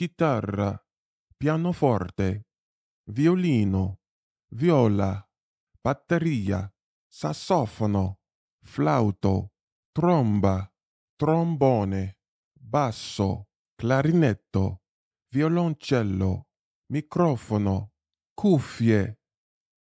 chitarra, pianoforte, violino, viola, batteria, sassofono, flauto, tromba, trombone, basso, clarinetto, violoncello, microfono, cuffie,